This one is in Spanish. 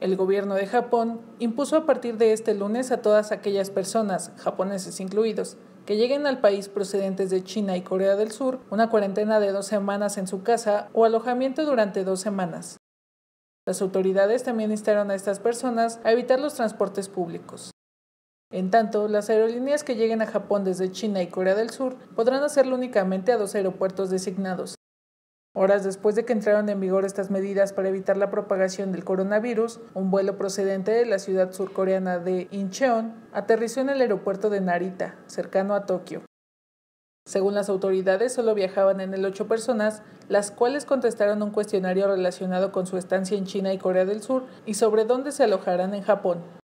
El gobierno de Japón impuso a partir de este lunes a todas aquellas personas, japoneses incluidos, que lleguen al país procedentes de China y Corea del Sur una cuarentena de dos semanas en su casa o alojamiento durante dos semanas. Las autoridades también instaron a estas personas a evitar los transportes públicos. En tanto, las aerolíneas que lleguen a Japón desde China y Corea del Sur podrán hacerlo únicamente a dos aeropuertos designados, Horas después de que entraron en vigor estas medidas para evitar la propagación del coronavirus, un vuelo procedente de la ciudad surcoreana de Incheon aterrizó en el aeropuerto de Narita, cercano a Tokio. Según las autoridades, solo viajaban en el ocho personas, las cuales contestaron un cuestionario relacionado con su estancia en China y Corea del Sur y sobre dónde se alojarán en Japón.